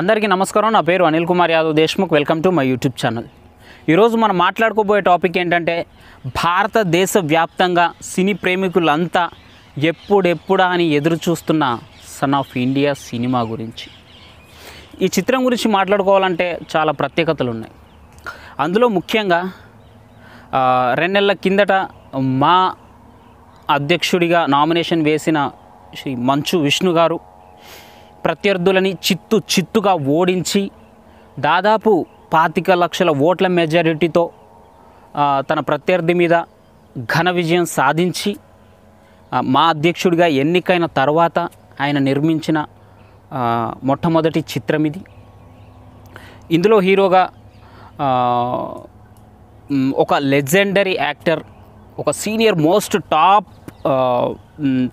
అందరికీ నమస్కారం నా పేరు Anil Kumar Yadav Deshmukh welcome to my YouTube channel ఈరోజు మనం మాట్లాడుకోబోయే టాపిక్ ఏంటంటే భారతదేశ వ్యాప్తంగా సినీ ప్రేమికులంతా ఎప్పుడెప్పుడా అని ఎదురు చూస్తున్న సన్ ఆఫ్ ఇండియా సినిమా గురించి ఈ చిత్రం గురించి మాట్లాడుకోవాలంటే చాలా ప్రత్యేకతలు ఉన్నాయి అందులో ముఖ్యంగా రెండు నెలల కిందట మా అధ్యక్షుడిగా నామినేషన్ వేసిన శ్రీ మంచు విష్ణు గారు ప్రత్యర్థులని చిత్తు చిత్తుగా ఓడించి దాదాపు పాతిక లక్షల ఓట్ల మెజారిటీతో తన ప్రత్యర్థి మీద ఘన విజయం సాధించి మా అధ్యక్షుడిగా ఎన్నికైన తర్వాత ఆయన నిర్మించిన మొట్టమొదటి చిత్రం ఇది ఇందులో హీరోగా ఒక లెజెండరీ యాక్టర్ ఒక senior most top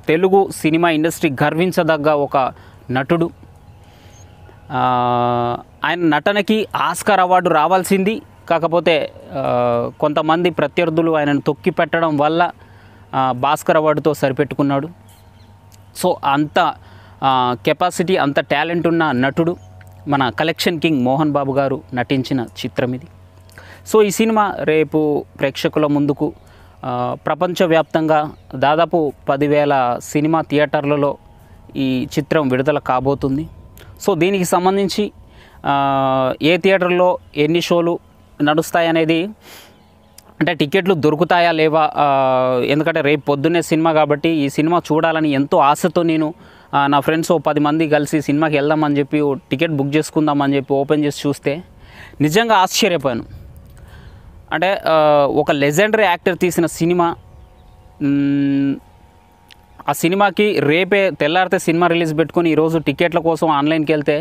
Telugu cinema industry గర్వించదగ్గ ఒక నటుడు ఆయన నటనకి ఆస్కార్ అవార్డు రావాల్సింది కాకపోతే కొంతమంది ప్రత్యర్థులు ఆయనను తొక్కి పెట్టడం వల్ల భాస్కర్ అవార్డుతో సరిపెట్టుకున్నాడు సో అంత కెపాసిటీ అంత టాలెంట్ ఉన్న నటుడు మన కలెక్షన్ కింగ్ మోహన్ బాబు గారు నటించిన చిత్రం ఇది సో ఈ సినిమా రేపు ప్రేక్షకుల ముందుకు ప్రపంచవ్యాప్తంగా దాదాపు పదివేల సినిమా థియేటర్లలో ఈ చిత్రం విడుదల కాబోతుంది సో దీనికి సంబంధించి ఏ థియేటర్లో ఎన్ని షోలు నడుస్తాయనేది అంటే టికెట్లు దొరుకుతాయా లేవా ఎందుకంటే రేపు పొద్దున్నే సినిమా కాబట్టి ఈ సినిమా చూడాలని ఎంతో ఆశతో నేను నా ఫ్రెండ్స్ ఓ పది మంది కలిసి సినిమాకి వెళ్దామని చెప్పి టికెట్ బుక్ చేసుకుందామని చెప్పి ఓపెన్ చేసి చూస్తే నిజంగా ఆశ్చర్యపోయాను అంటే ఒక లెజెండరీ యాక్టర్ తీసిన సినిమా ఆ సినిమాకి రేపే తెల్లారితే సినిమా రిలీజ్ పెట్టుకొని ఈరోజు టికెట్ల కోసం ఆన్లైన్కి వెళ్తే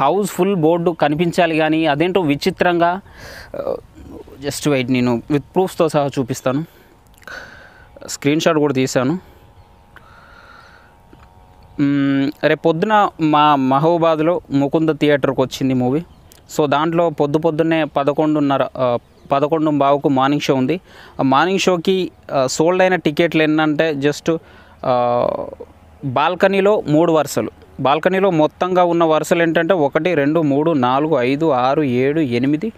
హౌస్ ఫుల్ బోర్డు కనిపించాలి కానీ అదేంటో విచిత్రంగా జస్ట్ వెయిట్ నేను విత్ ప్రూఫ్స్తో సహా చూపిస్తాను స్క్రీన్ షాట్ కూడా తీశాను రేపు పొద్దున మా మహబూబాద్లో ముకుంద థియేటర్కి వచ్చింది మూవీ సో దాంట్లో పొద్దు పొద్దున్నే పదకొండున్నర పదకొండు బావుకు మార్నింగ్ షో ఉంది ఆ మార్నింగ్ షోకి సోల్డ్ అయిన టికెట్లు ఏంటంటే జస్ట్ బాల్కనీలో మూడు వరుసలు బాల్కనీలో మొత్తంగా ఉన్న వరుసలు ఏంటంటే ఒకటి రెండు మూడు నాలుగు ఐదు ఆరు ఏడు ఎనిమిది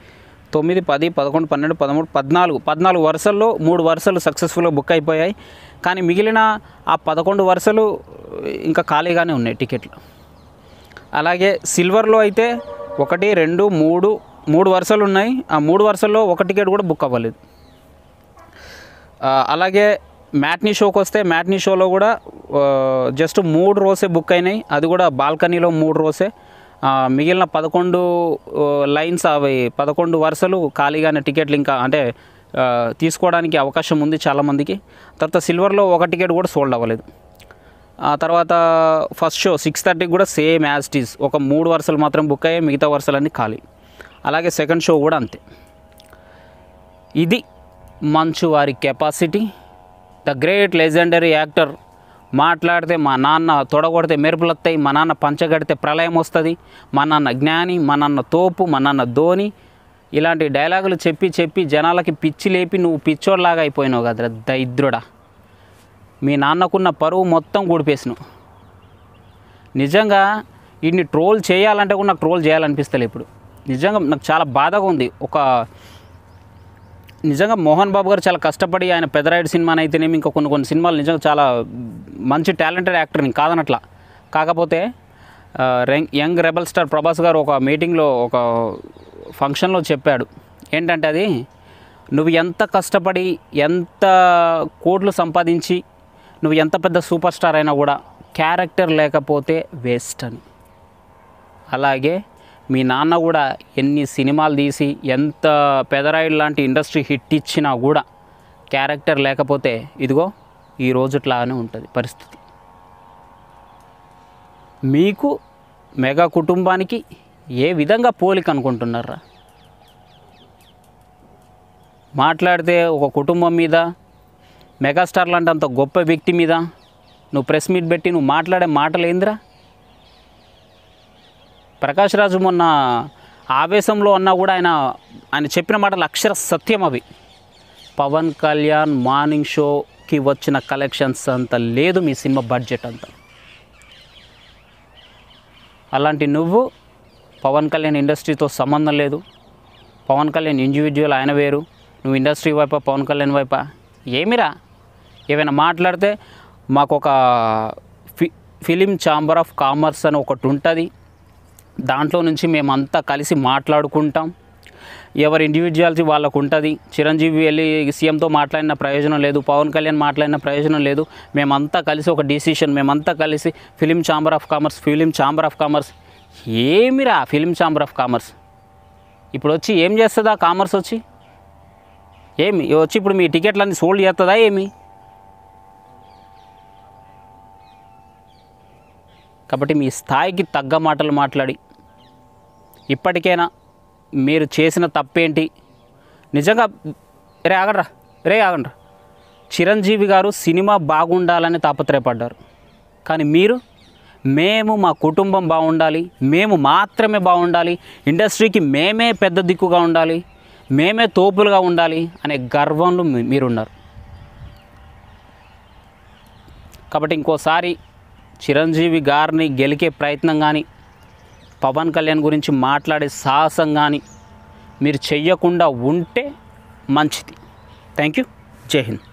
తొమ్మిది పది పదకొండు పన్నెండు పదమూడు పద్నాలుగు పద్నాలుగు వరుసల్లో మూడు వరుసలు సక్సెస్ఫుల్గా బుక్ అయిపోయాయి కానీ మిగిలిన ఆ పదకొండు వరుసలు ఇంకా ఖాళీగానే ఉన్నాయి టికెట్లు అలాగే సిల్వర్లో అయితే ఒకటి రెండు మూడు మూడు వరుసలు ఉన్నాయి ఆ మూడు వరుసల్లో ఒక టికెట్ కూడా బుక్ అవ్వలేదు అలాగే మ్యాట్నీ షోకి వస్తే మ్యాట్నీ షోలో కూడా జస్ట్ మూడు రోజే బుక్ అయినాయి అది కూడా బాల్కనీలో మూడు రోజే మిగిలిన పదకొండు లైన్స్ అవి పదకొండు వరుసలు ఖాళీగానే టికెట్లు ఇంకా అంటే తీసుకోవడానికి అవకాశం ఉంది చాలామందికి తర్వాత సిల్వర్లో ఒక టికెట్ కూడా సోల్డ్ అవ్వలేదు ఆ తర్వాత ఫస్ట్ షో సిక్స్ థర్టీకి కూడా సేమ్ యాజ్ టీస్ ఒక మూడు వరుసలు మాత్రం బుక్ అయ్యాయి మిగతా వరుసలన్నీ ఖాళీ అలాగే సెకండ్ షో కూడా అంతే ఇది మంచు వారి capacity the great legendary actor మాట్లాడితే మా నాన్న తొడగొడితే వస్తాయి మా నాన్న పంచగడితే ప్రళయం వస్తుంది మా నాన్న జ్ఞాని మా నాన్న తోపు మా నాన్న ధోని ఇలాంటి డైలాగులు చెప్పి చెప్పి జనాలకి పిచ్చి లేపి నువ్వు పిచ్చోడ్లాగా అయిపోయినావు కదా దరిద్రుడా మీ నాన్నకున్న పరువు మొత్తం కూడిపేసినావు నిజంగా ఇన్ని ట్రోల్ చేయాలంటే కూడా నాకు ట్రోల్ చేయాలనిపిస్తలే ఇప్పుడు నిజంగా నాకు చాలా బాధగా ఉంది ఒక నిజంగా మోహన్ బాబు గారు చాలా కష్టపడి ఆయన పెదరాయుడు సినిమాని అయితేనేమి ఇంకా కొన్ని కొన్ని సినిమాలు నిజంగా చాలా మంచి టాలెంటెడ్ యాక్టర్ని కాదనట్లా కాకపోతే యంగ్ రెబల్ స్టార్ ప్రభాస్ గారు ఒక మీటింగ్లో ఒక ఫంక్షన్లో చెప్పాడు ఏంటంటే అది నువ్వు ఎంత కష్టపడి ఎంత కోట్లు సంపాదించి నువ్వు ఎంత పెద్ద సూపర్ స్టార్ అయినా కూడా క్యారెక్టర్ లేకపోతే వేస్ట్ అని అలాగే మీ నాన్న కూడా ఎన్ని సినిమాలు తీసి ఎంత పెదరాయిడ్ లాంటి ఇండస్ట్రీ హిట్ ఇచ్చినా కూడా క్యారెక్టర్ లేకపోతే ఇదిగో ఈ రోజుట్లానే ఉంటుంది పరిస్థితి మీకు మెగా కుటుంబానికి ఏ విధంగా పోలిక అనుకుంటున్నారా మాట్లాడితే ఒక కుటుంబం మీద మెగాస్టార్ లాంటి అంత గొప్ప వ్యక్తి మీద నువ్వు ప్రెస్ మీట్ పెట్టి నువ్వు మాట్లాడే మాటలు ఏందిరా ప్రకాష్ రాజు మొన్న ఆవేశంలో అన్నా కూడా ఆయన ఆయన చెప్పిన మాటలు అక్షర సత్యం అవి పవన్ కళ్యాణ్ మార్నింగ్ షోకి వచ్చిన కలెక్షన్స్ అంత లేదు మీ సినిమా బడ్జెట్ అంత అలాంటి నువ్వు పవన్ కళ్యాణ్ ఇండస్ట్రీతో సంబంధం లేదు పవన్ కళ్యాణ్ ఇండివిజువల్ ఆయన వేరు నువ్వు ఇండస్ట్రీ వైపా పవన్ కళ్యాణ్ వైపా ఏమిరా ఏమైనా మాట్లాడితే మాకు ఒక ఫి ఫిలిం ఛాంబర్ ఆఫ్ కామర్స్ అని ఒకటి ఉంటుంది దాంట్లో నుంచి మేమంతా కలిసి మాట్లాడుకుంటాం ఎవరి ఇండివిజువాలిటీ వాళ్ళకు ఉంటుంది చిరంజీవి వెళ్ళి సీఎంతో మాట్లాడిన ప్రయోజనం లేదు పవన్ కళ్యాణ్ మాట్లాడిన ప్రయోజనం లేదు మేమంతా కలిసి ఒక డిసిషన్ మేమంతా కలిసి film chamber of commerce film chamber of commerce ఏమిరా ఫిలిం ఛాంబర్ ఆఫ్ కామర్స్ ఇప్పుడు వచ్చి ఏం చేస్తుందా కామర్స్ వచ్చి ఏమి వచ్చి ఇప్పుడు మీ టికెట్లన్నీ సోల్డ్ చేస్తుందా ఏమి కాబట్టి మీ స్థాయికి తగ్గ మాటలు మాట్లాడి ఇప్పటికైనా మీరు చేసిన తప్పేంటి నిజంగా రే ఆగండ్రా రే ఆగండ్రా చిరంజీవి గారు సినిమా బాగుండాలని తాపత్రయపడ్డారు కానీ మీరు మేము మా కుటుంబం బాగుండాలి మేము మాత్రమే బాగుండాలి ఇండస్ట్రీకి మేమే పెద్ద దిక్కుగా ఉండాలి మేమే తోపులుగా ఉండాలి అనే గర్వంలో మీరున్నారు కాబట్టి ఇంకోసారి చిరంజీవి గారిని గెలికే ప్రయత్నం కానీ పవన్ కళ్యాణ్ గురించి మాట్లాడే సాహసం కానీ మీరు చెయ్యకుండా ఉంటే మంచిది థ్యాంక్ యూ జై హింద్